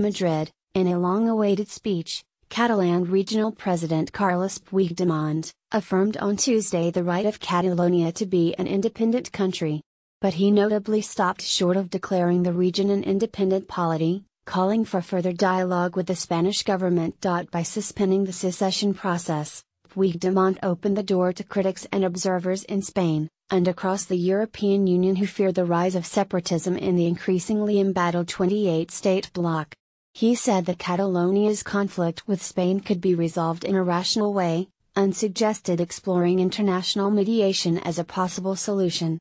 Madrid, in a long-awaited speech, Catalan regional president Carles Puigdemont affirmed on Tuesday the right of Catalonia to be an independent country. But he notably stopped short of declaring the region an independent polity, calling for further dialogue with the Spanish government. By suspending the secession process, Puigdemont opened the door to critics and observers in Spain, and across the European Union who fear the rise of separatism in the increasingly embattled 28 state bloc. He said that Catalonia's conflict with Spain could be resolved in a rational way, and suggested exploring international mediation as a possible solution.